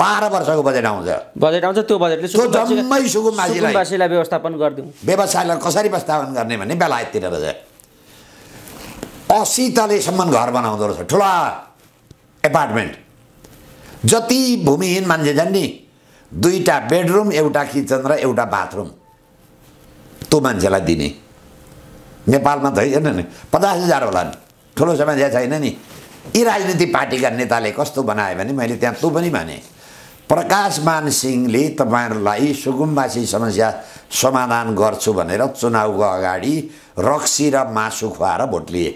B: बाह्र वर्षको बजेट आउँछ बजेट आउँछ त्यो बजेटले जम्मै सुकुम्बासीलाई
A: व्यवस्थापन गरिदिउँ
B: व्यवसायलाई कसरी व्यवस्थापन गर्ने भन्ने बेलायततिर रहेछ असी तलेसम्म घर बनाउँदो रहेछ ठुला एपार्टमेन्ट जति भूमिहीन मान्छे छन् नि दुईवटा बेडरुम एउटा किचन र एउटा बाथरुम त्यो मान्छेलाई दिने नेपालमा त होइन नि पचास हजार होला नि ठुलो समस्या छैन नि यी राजनीति पार्टीका नेताले कस्तो बनायो भने मैले त्यहाँ तँ पनि भने प्रकाशमान सिंहले तपाईँहरूलाई सुगुम्बासी समस्या समाधान गर्छु भनेर चुनावको अगाडि रक्सी र मासु खुवाएर भोट लिए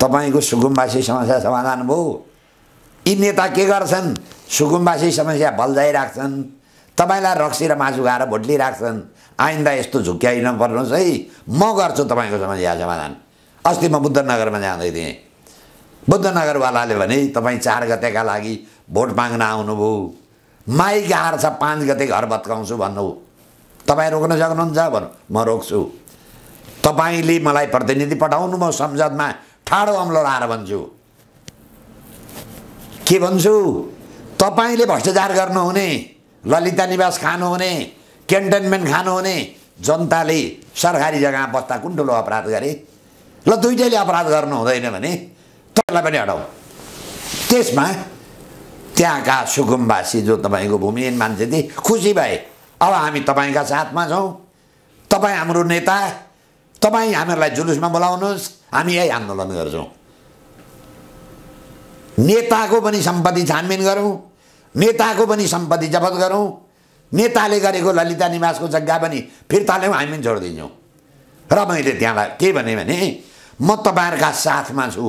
B: तपाईँको सुगुम्बासी समस्या समाधान भयो यी नेता के गर्छन् सुगुम्बासी समस्या बल्झाइराख्छन् तपाईँलाई रक्सी र मासु खाएर भोट लिइराख्छन् आइन्दा यस्तो झुक्क्याइ नपर्नुहोस् है म गर्छु तपाईँको समस्या समाधान अस्ति म बुद्धनगरमा जाँदै थिएँ बुद्धनगरवालाले भने तपाईँ चार गतेका लागि भोट माग्न आउनुभयो माइक आएर छ पाँच गते घर भत्काउँछु भन्नु तपाईँ रोक्न सक्नुहुन्छ भन्नु म रोक्छु तपाईँले मलाई प्रतिनिधि पठाउनु म संसदमा ठाडो अम्लो लाएर भन्छु के भन्छु तपाईँले भ्रष्टाचार गर्नुहुने ललिता निवास खानुहुने क्यान्टोनमेन्ट खानुहुने जनताले सरकारी जग्गामा बस्दा कुन ठुलो अपराध गरे ल दुइटैले अपराध गर्नु हुँदैन भने तपाईँलाई पनि हटाउँ त्यसमा त्यहाँका सुकुमवासी जो तपाईँको भूमिहीन मान्छे थिए खुसी भए अब हामी तपाईँका साथमा छौँ तपाईँ हाम्रो नेता तपाईँ हामीहरूलाई जुलुसमा बोलाउनुहोस् हामी यही आन्दोलन गर्छौँ नेताको पनि सम्पत्ति छानबिन गरौँ नेताको पनि सम्पत्ति जफत गरौँ नेताले गरेको ललिता निवासको जग्गा पनि फिर्ता ल्याउँ हामी पनि छोडिदिन्छौँ र मैले त्यहाँलाई के भने म तपाईँहरूका साथमा छु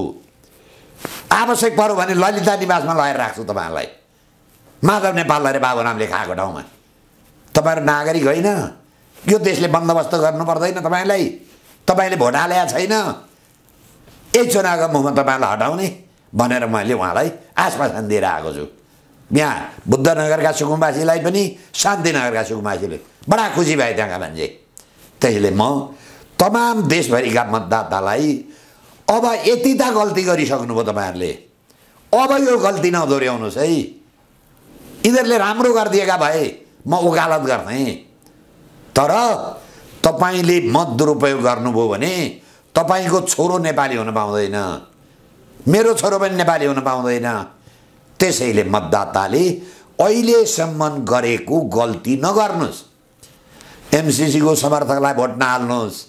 B: आवश्यक पऱ्यो भने ललिता निवासमा लगाएर राख्छु तपाईँहरूलाई माधव नेपाल अरे बाबुरामले खाएको ठाउँमा तपाईँहरू नागरिक होइन यो देशले बन्दोबस्त गर्नु पर्दैन तपाईँलाई तपाईँले भोट हालेका छैन एकजनाको चुनावको मुखमा तपाईँलाई हटाउने भनेर मैले उहाँलाई आश्वासन दिएर आएको छु यहाँ बुद्धनगरका सुकुमवासीलाई पनि शान्तिनगरका सुकुमवासीले बडा खुसी भए त्यहाँका मान्छे त्यसैले म तमाम देशभरिका मतदातालाई अब यति त गल्ती गरिसक्नुभयो तपाईँहरूले अब यो गल्ती नदोहोऱ्याउनुहोस् है यिनीहरूले राम्रो गरिदिएका भए म उकालत गर्थेँ तर तपाईँले मत दुरुपयोग गर्नुभयो भने तपाईँको छोरो नेपाली हुन पाउँदैन मेरो छोरो पनि नेपाली हुन पाउँदैन त्यसैले मतदाताले अहिलेसम्म गरेको गल्ती नगर्नुहोस् एमसिसीको समर्थकलाई भोट नहाल्नुहोस्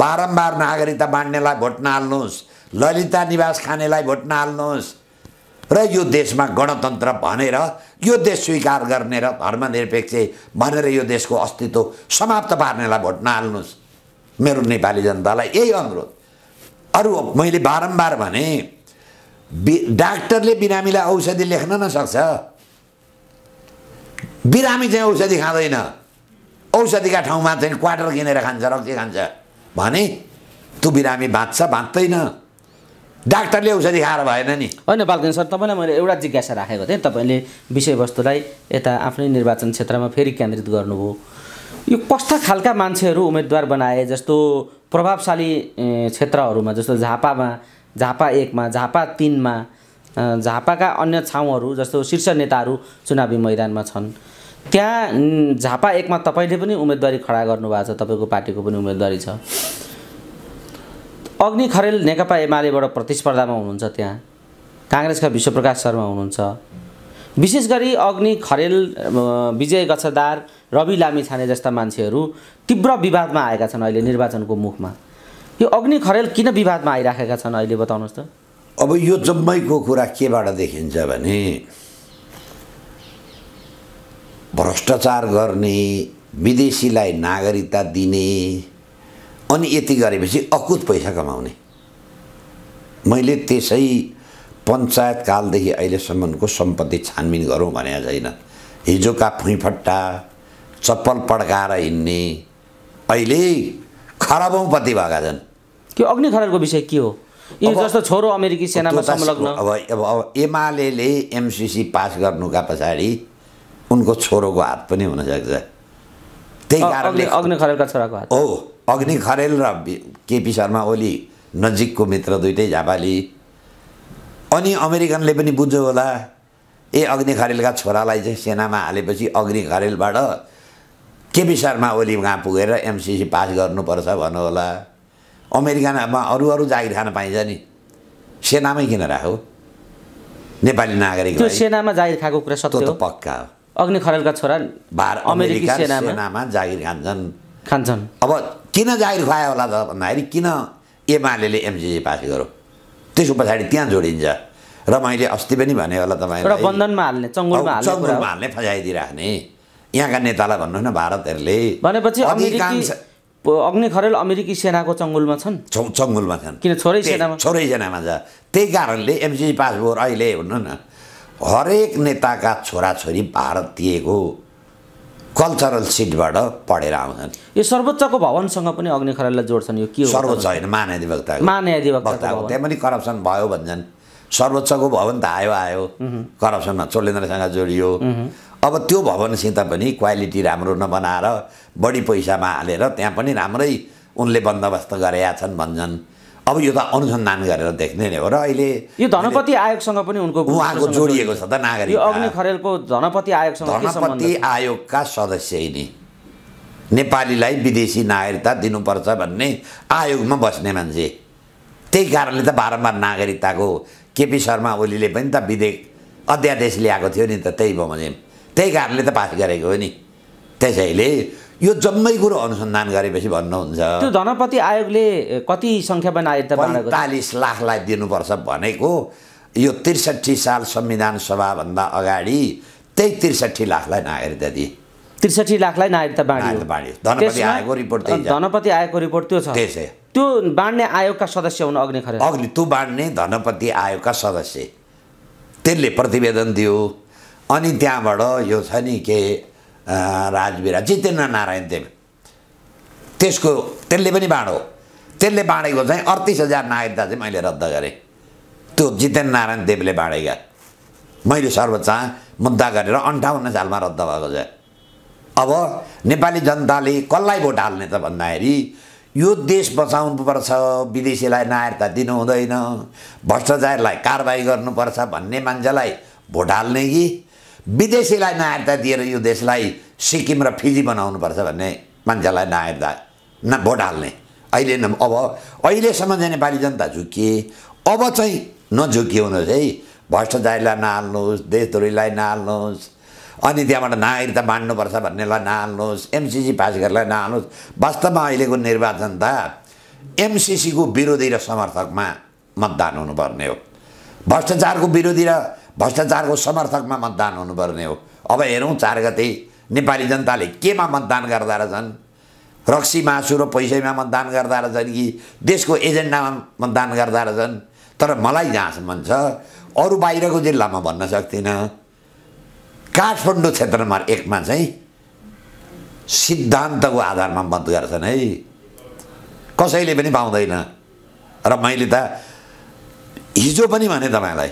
B: बारम्बार नागरिकता बाँड्नेलाई भोट नहाल्नुहोस् ललिता निवास खानेलाई भोट नहाल्नुहोस् र यो देशमा गणतन्त्र भनेर यो देश स्वीकार गर्ने र धर्मनिरपेक्ष भनेर यो देशको अस्तित्व समाप्त पार्नेलाई भोट नहाल्नुहोस् मेरो नेपाली जनतालाई यही अनुरोध अरू मैले बारम्बार भने बि डाक्टरले बिरामीलाई औषधि लेख्न नसक्छ बिरामी चाहिँ औषधि खाँदैन औषधिका ठाउँमा चाहिँ क्वार्टर किनेर खान्छ रक्सी खान्छ भने त्यो बिरामी बाँच्छ बाँच्दैन डाक्टरले औषधि खाएर भएन
A: नि होइन बालकृष्ण सर तपाईँलाई मैले एउटा जिज्ञासा राखेको थिएँ तपाईँले विषयवस्तुलाई यता आफ्नै निर्वाचन क्षेत्रमा फेरि केन्द्रित गर्नुभयो यो कस्ता खालका मान्छेहरू उम्मेदवार बनाए जस्तो प्रभावशाली क्षेत्रहरूमा जस्तो झापामा झापा एकमा झापा तिनमा झापाका अन्य ठाउँहरू जस्तो शीर्ष नेताहरू चुनावी मैदानमा छन् त्यहाँ झापा एकमा तपाईँले पनि उम्मेदवारी खडा गर्नुभएको छ तपाईँको पार्टीको पनि उम्मेदवारी छ अग्नि खरेल नेकपा एमालेबाट प्रतिस्पर्धामा हुनुहुन्छ त्यहाँ काङ्ग्रेसका विश्वप्रकाश शर्मा हुनुहुन्छ विशेष गरी अग्नि खरेल विजय गच्छदार रवि लामी छाने जस्ता मान्छेहरू तीव्र विवादमा आएका छन् अहिले निर्वाचनको मुखमा यो अग्नि खरेल किन विवादमा आइराखेका छन् अहिले बताउनुहोस् त
B: अब यो जम्मैको कुरा केबाट देखिन्छ भने भ्रष्टाचार गर्ने विदेशीलाई नागरिकता दिने अनि यति गरेपछि अकुत पैसा कमाउने मैले त्यसै पञ्चायतकालदेखि अहिलेसम्मको सम्पत्ति छानबिन गरौँ भने छैन हिजोका फुइँफट्टा चप्पल पड्काएर हिँड्ने अहिले खराबौँपत्ति भएका छन् त्यो अग्नि विषय के हो
A: जस्तो छोरो अमेरिकी सेनामा संलग्न अब
B: अब एमाले एमसिसी पास गर्नुका पछाडि उनको छोरोको हात पनि हुनसक्छ त्यही कारणले
A: अग्नि खरेलका छोराको हात हो
B: अग्नि खरेल र केपी शर्मा ओली नजिकको मित्र दुइटै झापाली अनि अमेरिकनले पनि बुझ्यो होला ए अग्नि खरेलका छोरालाई चाहिँ सेनामा हालेपछि अग्नि खरेलबाट केपी शर्मा ओली कहाँ पुगेर एमसिसी पास गर्नुपर्छ भन्नु होला अमेरिकनमा अरू अरू जागिर खान पाइन्छ नि सेनामै किन राखौ नेपाली नागरिक सेनामा जागिर खाएको कुरा सत्य हो पक्का हो अग्नि खरेलका छोरा भारत अमेरिकी सेनामा जागिर खान्छन् खान्छन् अब किन जागिर खुवायो होला त भन्दाखेरि किन एमाले एमसिसी पास गर्यो त्यसको पछाडि त्यहाँ जोडिन्छ र मैले अस्ति पनि भने होला तपाईँ
A: बन्धनमा हाल्ने चङ्गुरमा हाल्ने
B: फजाइदिइराख्ने यहाँका नेतालाई भन्नुहोस् न भारतहरूले भनेपछि अग्नि खरेल अमेरिकी सेनाको चङ्गुलमा छन् चङ्गुलमा छन् किन छोरै सेनामा छोरै सेनामा छ त्यही कारणले एमसिसी पास भयो अहिले भन्नु न हरेक नेताका छोराछोरी भारतीयको कल्चरल सिटबाट पढेर आउँछन्
A: यो सर्वोच्चको भवनसँग पनि अग्नि खरेललाई
B: जोड्छन् यो के हो सर्वोच्च होइन महान्याधिवक्ता महान्याधिवक्ता त्यहाँ पनि करप्सन भयो भन्छन् सर्वोच्चको भवन त आयो आयो करप्सनमा चोलेन्द्रसँग जोडियो अब त्यो भवनसित पनि क्वालिटी राम्रो नबनाएर बढी पैसामा हालेर त्यहाँ पनि राम्रै उनले बन्दोबस्त गरेका छन् भन्छन् अब यो त अनुसन्धान गरेर देख्ने नै हो र अहिले यो धनपति आयोगसँग पनि उनको उहाँको जोडिएको छ त नागरिक अग्नि
A: खरेलको धनपति आयोगसँग धनपति
B: आयोगका सदस्य नै नेपालीलाई विदेशी नागरिकता दिनुपर्छ भन्ने आयोगमा बस्ने मान्छे त्यही कारणले त बारम्बार नागरिकताको केपी शर्मा ओलीले पनि त विधेयक अध्यादेश ल्याएको थियो नि त त्यही भने त्यही कारणले त पास गरेको हो नि त्यसैले यो जम्मै कुरो अनुसन्धान गरेपछि भन्नुहुन्छ त्यो धनपति आयोगले कति सङ्ख्यामा नागरिकता पैँतालिस लाखलाई दिनुपर्छ भनेको यो त्रिसठी साल संविधान सभाभन्दा अगाडि त्यही त्रिसठी लाखलाई नागरिकता दिए त्रिसठी लाखलाई नागरिकता आयोगको रिपोर्ट
A: धनपति आयोगको रिपोर्ट त्यो छ त्यसै
B: त्यो बाँड्ने आयोगका सदस्य हुन अग्नि खरे अग्नि त्यो बाँड्ने धनपति आयोगका सदस्य त्यसले प्रतिवेदन दियो अनि त्यहाँबाट यो छ नि के राजवीरा जितेन्द्र नारायण देव त्यसको त्यसले पनि बाँडो त्यसले बाँडेको चाहिँ अडतिस हजार नागरिकता चाहिँ मैले रद्द गरेँ त्यो जितेन्द्र नारायण देवले बाँडेका मैले सर्वोच्च मुद्दा गरेर अन्ठाउन्न सालमा रद्द भएको छ अब नेपाली जनताले कसलाई भोट हाल्ने त भन्दाखेरि यो देश बचाउनुपर्छ विदेशीलाई नागरिकता दिनु हुँदैन भ्रष्टाचारलाई कारवाही गर्नुपर्छ भन्ने मान्छेलाई भोट हाल्ने कि विदेशीलाई नागरिकता दिएर यो देशलाई सिक्किम र फिजी बनाउनुपर्छ भन्ने मान्छेलाई नागरिकता न भोट हाल्ने अहिले न अब अहिलेसम्म चाहिँ नेपाली जनता झुकिए अब चाहिँ नझुकिउनुहोस् है भ्रष्टाचारीलाई नहाल्नुहोस् देशद्रोहीलाई नहाल्नुहोस् अनि त्यहाँबाट नागरिकता बाँड्नुपर्छ भन्नेलाई नहाल्नुहोस् एमसिसी पास गरेर नहाल्नुहोस् वास्तवमा अहिलेको निर्वाचन त एमसिसीको विरोधी र समर्थकमा मतदान हुनुपर्ने हो भ्रष्टाचारको विरोधी र भ्रष्टाचारको समर्थकमा मतदान हुनुपर्ने हो अब हेरौँ चार गते नेपाली जनताले केमा मतदान गर्दा रहेछन् रक्सी मासु र पैसैमा मतदान गर्दा रहेछन् कि देशको एजेन्डामा मतदान गर्दा रहेछन् तर मलाई जहाँसम्म छ अरू बाहिरको जिल्लामा भन्न सक्दिनँ काठमाडौँ क्षेत्रमा एकमा चाहिँ सिद्धान्तको आधारमा मत गर्छन् है कसैले पनि पाउँदैन र मैले त हिजो पनि भने तपाईँलाई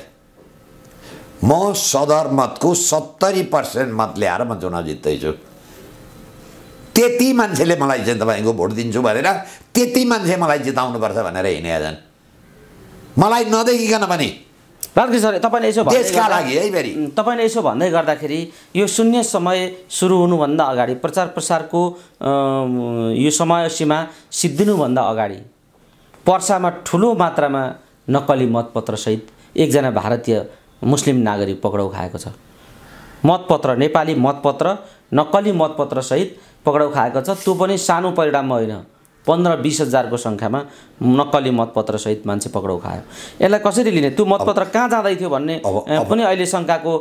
B: म सदर मतको सत्तरी पर्सेन्ट मत ल्याएर म चुनाव जित्दैछु त्यति मान्छेले मलाई चाहिँ तपाईँको भोट दिन्छु भनेर त्यति मान्छे मलाई जिताउनुपर्छ भनेर हिँडे हिँडेछन् मलाई नदेखिकन पनि
A: सर तपाईँले यसो देशका लागि है फेरि तपाईँले यसो भन्दै गर्दाखेरि यो शून्य समय सुरु हुनुभन्दा अगाडि प्रचार प्रसारको यो समय सीमा सिद्धिनुभन्दा अगाडि पर्सामा ठुलो मात्रामा नक्कली मतपत्रसहित एकजना भारतीय मुस्लिम नागरिक पक्राउ खाएको छ मतपत्र नेपाली मतपत्र नक्कली मतपत्रसहित पक्राउ खाएको छ त्यो पनि सानो परिणाममा होइन पन्ध्र बिस हजारको सङ्ख्यामा नक्कली मतपत्रसहित मान्छे पक्राउ खायो यसलाई कसरी लिने त्यो मतपत्र कहाँ जाँदै थियो भन्ने पनि अहिले शङ्काको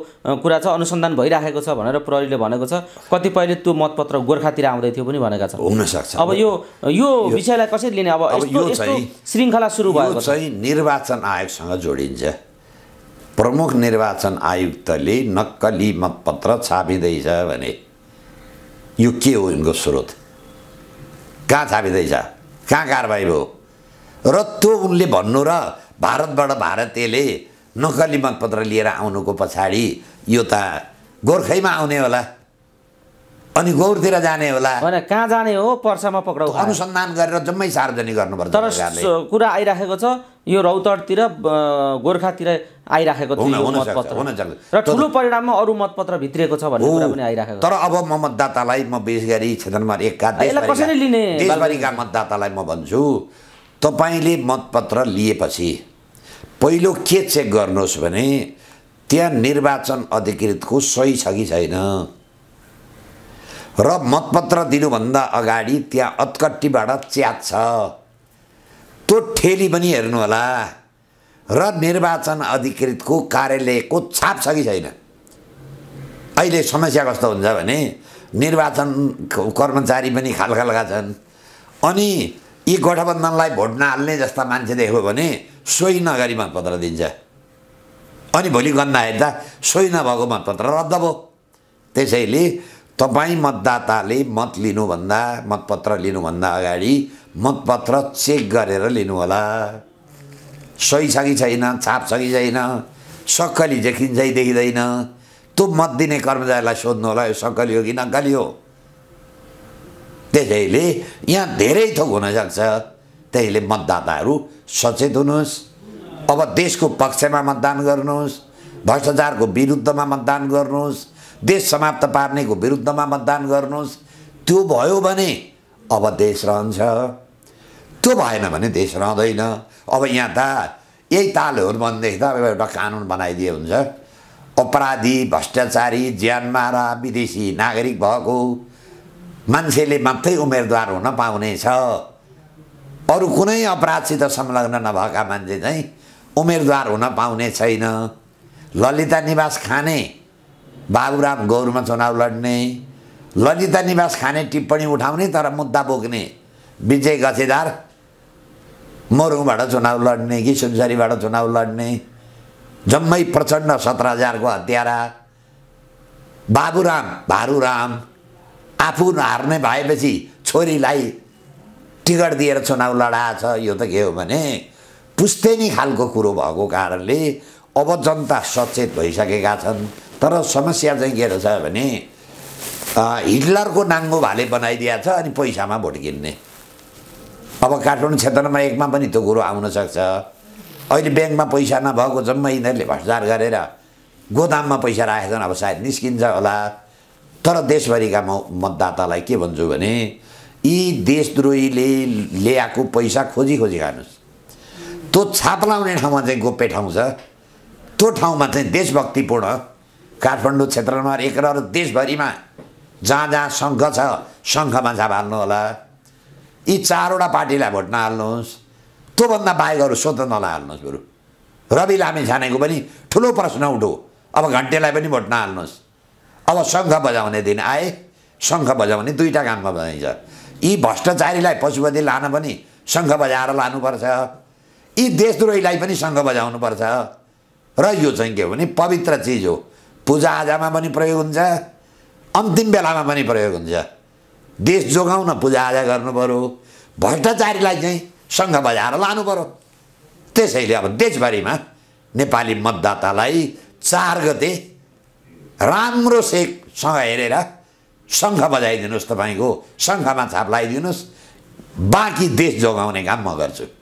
A: कुरा छ अनुसन्धान भइराखेको छ भनेर प्रहरीले भनेको छ कतिपयले त्यो मतपत्र गोर्खातिर आउँदै थियो पनि भनेका छन् हुनसक्छ अब यो यो विषयलाई कसरी लिने अब यो
B: श्रृङ्खला सुरु भएको चाहिँ निर्वाचन आयोगसँग जोडिन्छ प्रमुख निर्वाचन आयुक्तले नक्कली मतपत्र छापिँदैछ भने यो के हो यिनको स्रोत कहाँ छापिँदैछ कहाँ कारवाही भयो र त्यो उनले भन्नु र भारतबाट भारतीयले नक्कली मतपत्र लिएर आउनुको पछाडि यो त गोर्खैमा आउने होला अनि गौरतिर जाने होला कहाँ जाने हो पर्सामा पक्राउ अनुसन्धान गरेर जम्मै
A: सार्वजनिक गर्नुपर्छ तर कुरा आइराखेको छ यो रौतडतिर गोर्खातिर आइराखेको र ठुलो
B: परिणाममा अरू मतपत्र भित्रिएको छ भन्ने कुरा पनि आइराखेको तर अब म मतदातालाई म विशेष गरी क्षेत्र नम्बर कसरी लिने देशभरिका मतदातालाई म भन्छु तपाईँले मतपत्र लिएपछि पहिलो के चेक गर्नुहोस् भने त्यहाँ निर्वाचन अधिकृतको सही छ कि छैन र मतपत्र दिनुभन्दा अगाडि त्यहाँ अत्कट्टीबाट च्यात छ त्यो ठेली पनि हेर्नुहोला र निर्वाचन अधिकृतको कार्यालयको छाप छ कि छैन अहिले समस्या कस्तो हुन्छ भने निर्वाचन कर्मचारी पनि खालखालका छन् अनि यी गठबन्धनलाई भोट नहाल्ने जस्ता मान्छे देख्यो भने सोही नगरी मतपत्र दिन्छ अनि भोलि गन्दा हेर्दा सोही नभएको मतपत्र रद्द भयो त्यसैले तपाईँ मतदाताले मत लिनुभन्दा मतपत्र लिनुभन्दा अगाडि मतपत्र चेक गरेर लिनुहोला सही छ कि छैन छाप छ कि छैन सक्कली देखिन्छ कि देखिँदैन त्यो मत दिने कर्मचारीलाई सोध्नु होला यो सक्कली हो कि नक्कली हो त्यसैले यहाँ धेरै थोक हुनसक्छ त्यसैले मतदाताहरू सचेत हुनुहोस् अब देशको पक्षमा मतदान गर्नुहोस् भ्रष्टाचारको विरुद्धमा मतदान गर्नुहोस् देश समाप्त पार्नेको विरुद्धमा मतदान गर्नुहोस् त्यो भयो भने अब देश रहन्छ त्यो भएन भने देश रहँदैन अब यहाँ त यही तालहरू भनेदेखि त अब एउटा कानुन बनाइदिए हुन्छ अपराधी भ्रष्टाचारी ज्यानमारा विदेशी नागरिक भएको मान्छेले मात्रै उम्मेदवार हुन पाउनेछ अरू कुनै अपराधसित संलग्न नभएका मान्छे चाहिँ उम्मेदवार हुन पाउने छैन ललिता निवास खाने बाबुराम गौरमा चुनाव लड्ने ललिता निवास खाने टिप्पणी उठाउने तर मुद्दा बोक्ने विजय गछेदार मोरुङबाट चुनाव लड्ने कि सुनसरीबाट चुनाव लड्ने जम्मै प्रचण्ड सत्र हजारको हत्यारा बाबुराम भारुराम आफू हार्ने भएपछि छोरीलाई टिकट दिएर चुनाव लडाएछ यो त के हो भने पुस्तेनी खालको कुरो भएको कारणले अब जनता सचेत भइसकेका छन् तर समस्या चाहिँ के रहेछ भने हिटलरको नाङ्गो भाले बनाइदिएको छ अनि पैसामा भोट किन्ने अब काठमाडौँ क्षेत्रमा एकमा पनि त्यो कुरो आउनसक्छ अहिले ब्याङ्कमा पैसा नभएको जम्मा यिनीहरूले भ्रष्टाचार गरेर गोदाममा पैसा राखेछन् अब सायद निस्किन्छ होला तर देशभरिका म मतदातालाई के भन्छु भने यी देशद्रोहीले ल्याएको पैसा खोजी खोजी खानुहोस् त्यो छाप लाउने ठाउँमा चाहिँ गोप्य ठाउँ छ त्यो ठाउँमा चाहिँ देशभक्तिपूर्ण काठमाडौँ क्षेत्र नम्बर एक र देशभरिमा जहाँ जहाँ सङ्घ छ सङ्घमा हाल्नु होला यी चारवटा पार्टीलाई भोट नहाल्नुहोस् त्योभन्दा बाहेक अरू स्वतन्त्रलाई हाल्नुहोस् बरु रवि लामे छानेको पनि ठुलो प्रश्न उठो अब घन्टेलाई पनि भोट नहाल्नुहोस् अब शङ्ख बजाउने दिन आए शङ्ख बजाउने दुईवटा काममा बजाइन्छ यी भ्रष्टाचारीलाई पशुपति लान पनि शङ्ख बजाएर लानुपर्छ यी देशद्रोहीलाई पनि शङ्ख बजाउनुपर्छ र यो चाहिँ के भने पवित्र चिज हो पूजाआजामा पनि प्रयोग हुन्छ अन्तिम बेलामा पनि प्रयोग हुन्छ देश जोगाउन पूजाआजा गर्नु पऱ्यो भ्रष्टाचारीलाई चाहिँ सङ्घ बजाएर लानु पऱ्यो त्यसैले अब देशभरिमा नेपाली मतदातालाई चार गते राम्रो सेकसँग हेरेर शङ्ख बजाइदिनुहोस् तपाईँको शङ्खमा छाप लगाइदिनुहोस् बाँकी देश जोगाउने काम म गर्छु